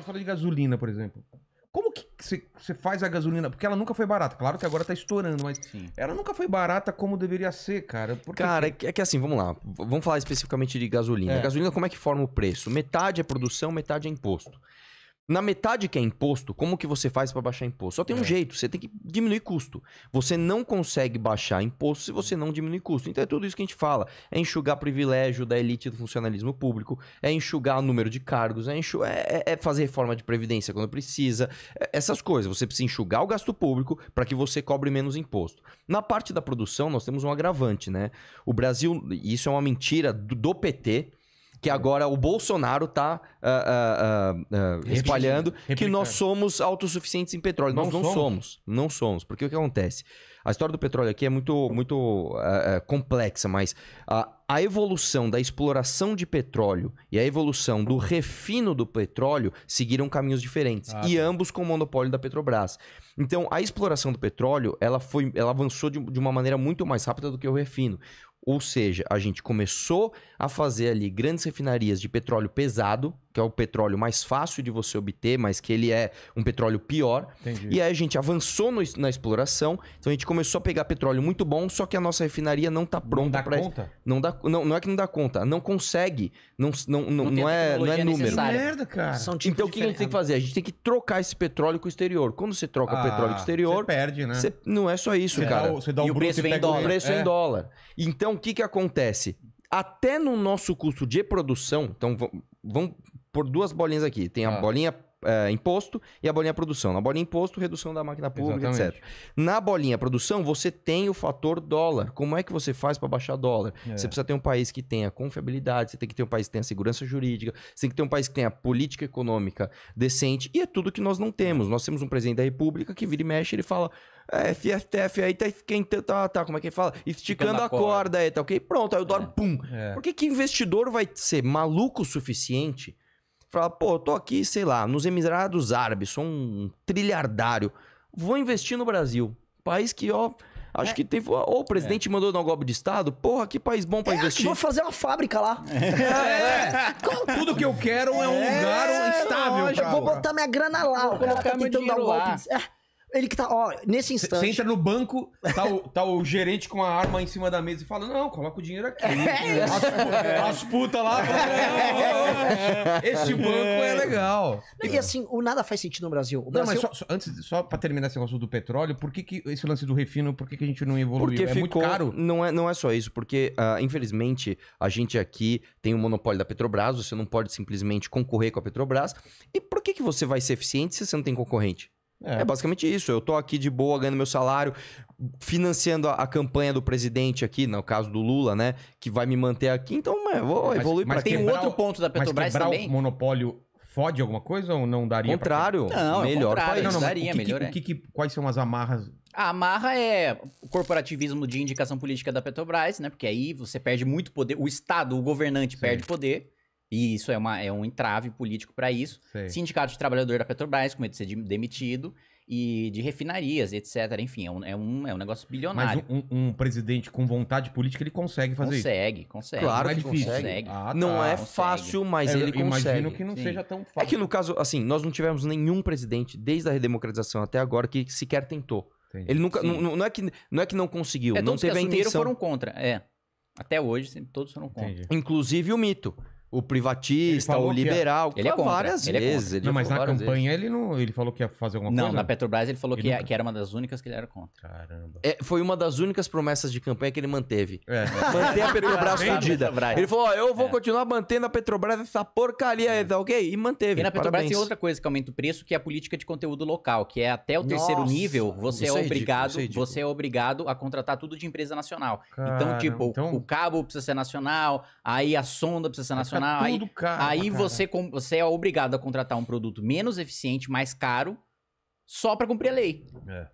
história de gasolina, por exemplo. Como que você faz a gasolina? Porque ela nunca foi barata. Claro que agora tá estourando, mas Sim. ela nunca foi barata como deveria ser, cara. Porque... Cara, é que, é que assim, vamos lá. Vamos falar especificamente de gasolina. É. Gasolina, como é que forma o preço? Metade é produção, metade é imposto. Na metade que é imposto, como que você faz para baixar imposto? Só tem um é. jeito, você tem que diminuir custo. Você não consegue baixar imposto se você não diminuir custo. Então é tudo isso que a gente fala. É enxugar privilégio da elite do funcionalismo público, é enxugar o número de cargos, é, é, é, é fazer reforma de previdência quando precisa. É, essas coisas. Você precisa enxugar o gasto público para que você cobre menos imposto. Na parte da produção, nós temos um agravante, né? O Brasil, e isso é uma mentira do PT, que agora o Bolsonaro está uh, uh, uh, espalhando, Replicando. que nós somos autossuficientes em petróleo. Não nós não somos. somos. Não somos. Porque o que acontece? A história do petróleo aqui é muito, muito ah, ah, complexa, mas a evolução da exploração de petróleo e a evolução do refino do petróleo seguiram caminhos diferentes ah, e tá. ambos com o monopólio da Petrobras. Então, a exploração do petróleo ela foi, ela avançou de, de uma maneira muito mais rápida do que o refino. Ou seja, a gente começou a fazer ali grandes refinarias de petróleo pesado, que é o petróleo mais fácil de você obter, mas que ele é um petróleo pior. Entendi. E aí a gente avançou no, na exploração, então a gente começou a pegar petróleo muito bom, só que a nossa refinaria não está pronta para... Não dá conta? Não, não, é que não dá conta, não consegue, não, não, não, não, não é, não é número. Merda, cara. São tipos então o que a gente tem que fazer? A gente tem que trocar esse petróleo com o exterior. Quando você troca ah, o petróleo com o exterior... Você perde, né? Você, não é só isso, você cara. Dá você dá o e o preço vem em dólar. O preço é. em dólar. Então o que, que acontece? Até no nosso custo de produção, então vamos por duas bolinhas aqui. Tem a ah. bolinha é, imposto e a bolinha produção. Na bolinha imposto, redução da máquina pública, Exatamente. etc. Na bolinha produção, você tem o fator dólar. Como é que você faz para baixar dólar? É. Você precisa ter um país que tenha confiabilidade, você tem que ter um país que tenha segurança jurídica, você tem que ter um país que tenha política econômica decente. E é tudo que nós não temos. Nós temos um presidente da República que vira e mexe, ele fala. É, FTF aí tá, quem, tá, tá, tá" como é que fala? Esticando a corda. corda aí, tá ok? Pronto, aí o dólar, é. pum. É. Por que, que investidor vai ser maluco o suficiente Fala, pô, eu tô aqui, sei lá, nos Emirados Árabes, sou um trilhardário. Vou investir no Brasil. País que, ó, Acho é. que teve. Ou o presidente é. mandou dar um golpe de Estado. Porra, que país bom pra é, investir. Vou fazer uma fábrica lá. É. é. Tudo que eu quero é um é, lugar estável. eu vou botar minha grana lá. Vou o cara tá tentando dar um golpe. Ele que tá, ó, nesse instante. Você entra no banco, tá o, tá o gerente com a arma em cima da mesa e fala: Não, coloca o dinheiro aqui. É. é. As, é. as putas lá. Fala, é esse banco é, legal. Não, e assim, o nada faz sentido no Brasil. O Brasil... Não, mas só, só, antes, só pra terminar esse negócio do petróleo, por que, que esse lance do refino, por que, que a gente não evoluiu? Porque é ficou... muito caro. Não é, não é só isso, porque uh, infelizmente a gente aqui tem o um monopólio da Petrobras, você não pode simplesmente concorrer com a Petrobras. E por que, que você vai ser eficiente se você não tem concorrente? É. é. basicamente isso. Eu tô aqui de boa, ganhando meu salário, financiando a, a, campanha do presidente aqui, no caso do Lula, né? Que vai me manter aqui, então vou evoluir mas, mas tem um outro ponto da Petrobras mas também. o monopólio fode alguma coisa ou não daria? Contrário. Pra... Não, é melhor contrário, país. Não, não, daria, o que, melhor. É. que, é. que, quais são as amarras? A amarra é o corporativismo de indicação política da Petrobras, né? Porque aí você perde muito poder, o Estado, o governante Sim. perde poder. E isso é, uma, é um entrave político para isso. Sei. Sindicato de trabalhador da Petrobras, com medo de ser demitido, e de refinarias, etc. Enfim, é um, é um, é um negócio bilionário. Mas um, um, presidente com vontade política, ele consegue fazer consegue, isso? Consegue, Claro é que difícil. consegue. consegue. Ah, tá, não é consegue. fácil, mas é, ele consegue. Imagino que não Sim. seja tão fácil. É que no caso, assim, nós não tivemos nenhum presidente, desde a redemocratização até agora, que sequer tentou. Entendi. Ele nunca. Não, não, é que, não é que não conseguiu, é, não teve que a intenção. foram contra, é. Até hoje, todos foram contra. Entendi. Inclusive o mito o privatista, o liberal. Ele é contra, várias ele é vezes. Ele não, mas na campanha vezes. ele não. Ele falou que ia fazer alguma não, coisa. Não, na Petrobras ele falou ele que, nunca... que, era uma das únicas que ele era contra. Caramba. É, foi uma das únicas promessas de campanha que ele manteve. É, Manter a Petrobras tá fodida. Ele falou: eu vou é. continuar mantendo a Petrobras essa porcaria, é. Tá ok? E manteve. E na Petrobras Parabéns. tem outra coisa que aumenta o preço, que é a política de conteúdo local, que é até o Nossa, terceiro nível, você é, é obrigado, é ridículo, você é obrigado a contratar tudo de empresa nacional. Caramba, então, tipo, então... o cabo precisa ser nacional, aí a sonda precisa ser nacional funcionar. Tá tudo aí caro, aí Você, você é obrigado a contratar um produto menos eficiente, mais caro, só para cumprir a lei. É.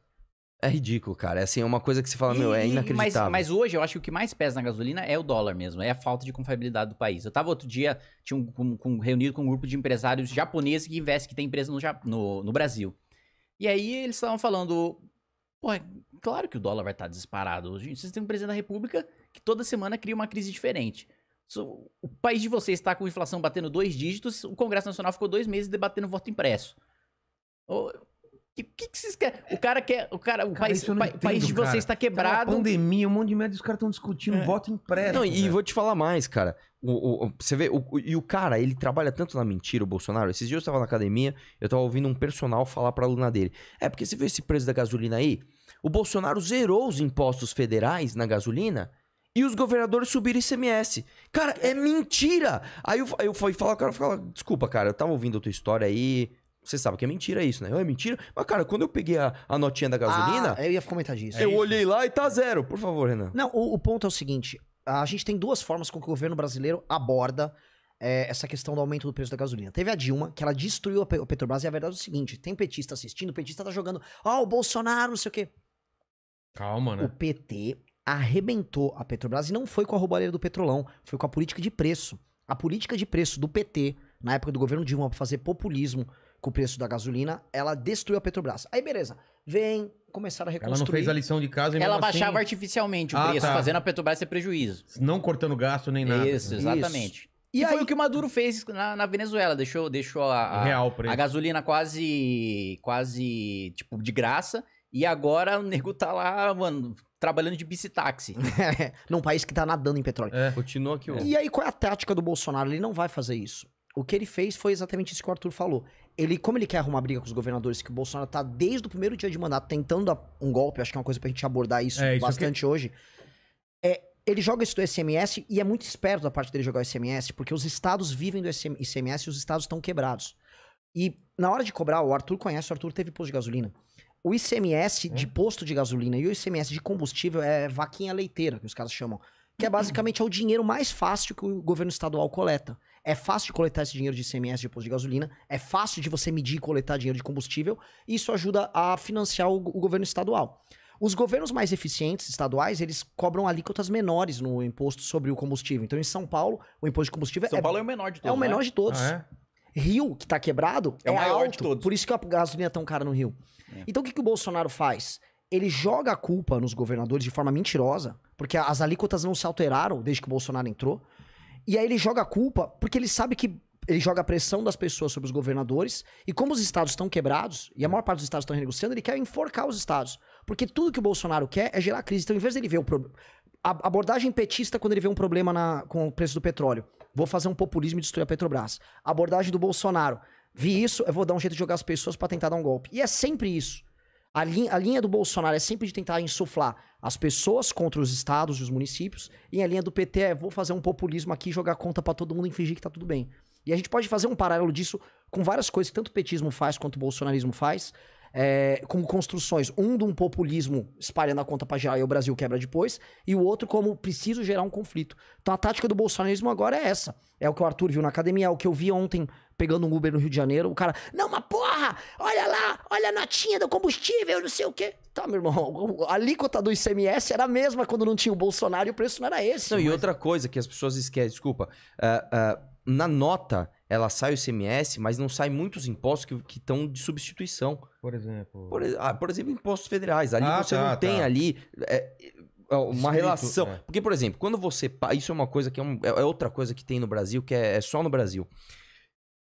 É ridículo, cara. É assim, é uma coisa que se fala, e, meu, é inacreditável. Mas, mas, hoje eu acho que o que mais pesa na gasolina é o dólar mesmo, é a falta de confiabilidade do país. Eu tava outro dia, tinha um, reunido com um grupo de empresários japoneses que investem, que tem empresa no, no, no Brasil. E aí eles estavam falando, pô, é claro que o dólar vai estar disparado. vocês têm um presidente da república que toda semana cria uma crise diferente. O país de vocês está com inflação batendo dois dígitos, o Congresso Nacional ficou dois meses debatendo voto impresso. O que, que, que vocês querem? O cara quer. O, cara, o cara, país, pa, entendo, país de cara. vocês está quebrado. Tá pandemia, um monte de merda, os caras estão discutindo é. voto impresso. Não, e vou te falar mais, cara. O, o, você vê, o, e o cara, ele trabalha tanto na mentira, o Bolsonaro. Esses dias eu estava na academia, eu estava ouvindo um personal falar para a aluna dele. É porque você vê esse preço da gasolina aí? O Bolsonaro zerou os impostos federais na gasolina e os governadores subiram ICMS. Cara, é mentira! Aí eu, eu fui falar, o cara fala, desculpa, cara, eu tava ouvindo a tua história aí. Você sabe que é mentira isso, né? É mentira. Mas, cara, quando eu peguei a, a notinha da gasolina. Ah, eu ia comentar disso. Eu é olhei lá e tá zero. Por favor, Renan. Não, o, o, ponto é o seguinte: a gente tem duas formas com que o governo brasileiro aborda é, essa questão do aumento do preço da gasolina. Teve a Dilma, que ela destruiu a Petrobras, e a verdade é o seguinte: tem petista assistindo, o petista tá jogando. Ó, oh, o Bolsonaro, não sei o quê. Calma, né? O PT arrebentou a Petrobras e não foi com a roubalheira do petrolão, foi com a política de preço. A política de preço do PT, na época do governo Dilma, pra fazer populismo com o preço da gasolina, ela destruiu a Petrobras. Aí, beleza, vem começaram a reconstruir. Ela não fez a lição de casa e Ela assim- baixava assim... artificialmente o ah, preço, tá. fazendo a Petrobras ter prejuízo. Não cortando gasto nem nada. Isso, exatamente. Isso. E, e aí... foi o que o Maduro fez na, na Venezuela, deixou, deixou a, a real a gasolina quase, quase, tipo, de graça e agora o nego tá lá, mano, trabalhando de bicitaxi. É, num país que tá nadando em petróleo. É, continua aqui. Ó. E aí, qual é a tática do Bolsonaro? Ele não vai fazer isso. O que ele fez foi exatamente isso que o Arthur falou. Ele, como ele quer arrumar briga com os governadores, que o Bolsonaro tá desde o primeiro dia de mandato tentando um golpe, acho que é uma coisa pra gente abordar isso, é, isso bastante hoje. É, ele joga isso do SMS e é muito esperto da parte dele jogar o SMS, porque os estados vivem do ICMS e os estados estão quebrados. E na hora de cobrar, o Arthur conhece, o Arthur teve posto de gasolina. O ICMS de uhum. posto de gasolina e o ICMS de combustível é vaquinha leiteira, que os caras chamam. Que é uhum. basicamente é o dinheiro mais fácil que o governo estadual coleta. É fácil de coletar esse dinheiro de ICMS de posto de gasolina, é fácil de você medir e coletar dinheiro de combustível, e isso ajuda a financiar o, o governo estadual. Os governos mais eficientes estaduais, eles cobram alíquotas menores no imposto sobre o combustível. Então, em São Paulo, o imposto de combustível São é... Paulo é o menor de todos. É o menor né? de todos. Ah, é? Rio, que tá quebrado, é, é o maior alto, de todos. Por isso que a gasolina é tão cara no Rio. É. Então o que, que o Bolsonaro faz? Ele joga a culpa nos governadores de forma mentirosa, porque as alíquotas não se alteraram desde que o Bolsonaro entrou. E aí ele joga a culpa porque ele sabe que ele joga a pressão das pessoas sobre os governadores. E como os estados estão quebrados, e a maior parte dos estados estão renegociando, ele quer enforcar os estados. Porque tudo que o Bolsonaro quer é gerar crise. Então, em vez dele ver o problema. A abordagem petista quando ele vê um problema na... com o preço do petróleo vou fazer um populismo e destruir a Petrobras. Abordagem do Bolsonaro. Vi isso, eu vou dar um jeito de jogar as pessoas para tentar dar um golpe. E é sempre isso. A linha, a linha do Bolsonaro é sempre de tentar insuflar as pessoas contra os estados e os municípios. E a linha do PT é: vou fazer um populismo aqui, jogar conta para todo mundo e fingir que tá tudo bem. E a gente pode fazer um paralelo disso com várias coisas que tanto o petismo faz quanto o bolsonarismo faz é, como construções. Um de um populismo espalhando a conta pra gerar e o Brasil quebra depois, e o outro como preciso gerar um conflito. Então a tática do bolsonarismo agora é essa. É o que o Arthur viu na academia, é o que eu vi ontem pegando um Uber no Rio de Janeiro. O cara, não, mas porra, olha lá, olha a notinha do combustível, não sei o quê. Tá, meu irmão, a alíquota do ICMS era a mesma quando não tinha o Bolsonaro e o preço não era esse. Não, mas... e outra coisa que as pessoas esquecem, desculpa, uh, uh, na nota ela sai o CMS, mas não sai muitos impostos que estão de substituição. Por exemplo. Por, ah, por exemplo, impostos federais. Ali ah, você tá, não tá. tem ali é, é uma Escrito, relação. É. Porque, por exemplo, quando você. Isso é uma coisa que é, um, é, é outra coisa que tem no Brasil, que é, é, só no Brasil.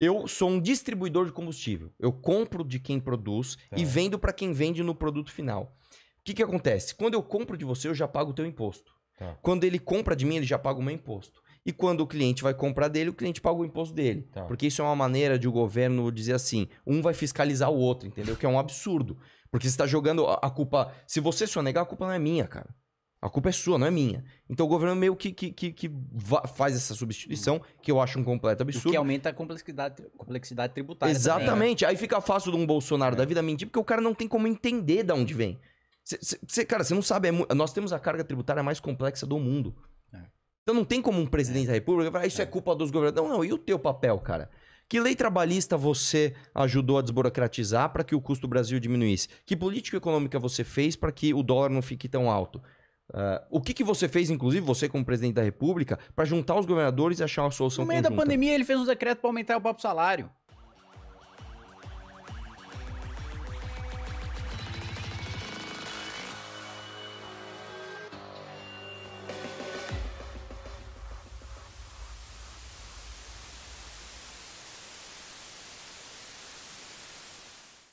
Eu sou um distribuidor de combustível. Eu compro de quem produz e vendo para quem vende no produto final. O que, que acontece? Quando eu compro de você, eu já pago o teu imposto. Tá. Quando ele compra de mim, ele já paga o meu imposto. E quando o cliente vai comprar dele, o cliente paga o imposto dele. Tá. Porque isso é uma maneira de o governo dizer assim: um vai fiscalizar o outro, entendeu? Que é um absurdo. Porque você está jogando a culpa. Se você negar, a culpa não é minha, cara. A culpa é sua, não é minha. Então o governo meio que, que, que, que faz essa substituição, que eu acho um completo absurdo. O que aumenta a complexidade, complexidade tributária. Exatamente. Também, né? Aí fica fácil de um Bolsonaro é. da vida mentir, porque o cara não tem como entender de onde vem. Cê, cê, cê, cara, você não sabe. É, nós temos a carga tributária mais complexa do mundo. Então não tem como um presidente é. da República falar, ah, isso é, é culpa dos governadores. Não, não, e o teu papel, cara? Que lei trabalhista você ajudou a desburocratizar para que o custo do Brasil diminuísse? Que política econômica você fez para que o dólar não fique tão alto? Uh, o que, que você fez, inclusive, você como presidente da República, para juntar os governadores e achar uma solução No meio conjunta? da pandemia, ele fez um decreto para aumentar o próprio salário.